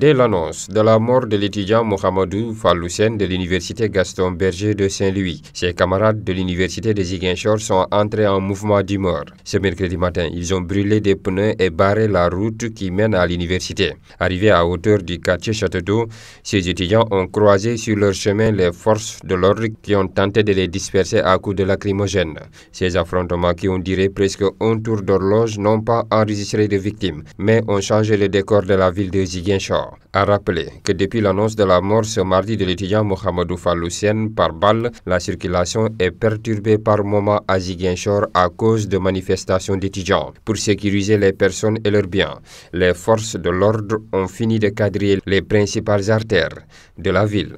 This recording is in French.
Dès l'annonce de la mort de l'étudiant Mohamedou Falloussen de l'université Gaston Berger de Saint-Louis, ses camarades de l'université de Ziguinchor sont entrés en mouvement d'humeur. Ce mercredi matin, ils ont brûlé des pneus et barré la route qui mène à l'université. Arrivés à hauteur du quartier Château ces étudiants ont croisé sur leur chemin les forces de l'ordre qui ont tenté de les disperser à coups de lacrymogènes. Ces affrontements qui ont duré presque un tour d'horloge n'ont pas enregistré de victimes, mais ont changé le décor de la ville de Ziguinchor a rappelé que depuis l'annonce de la mort ce mardi de l'étudiant Mohamedou Falloucien par balle, la circulation est perturbée par moments à Ziguinchor à cause de manifestations d'étudiants. Pour sécuriser les personnes et leurs biens, les forces de l'ordre ont fini de quadriller les principales artères de la ville.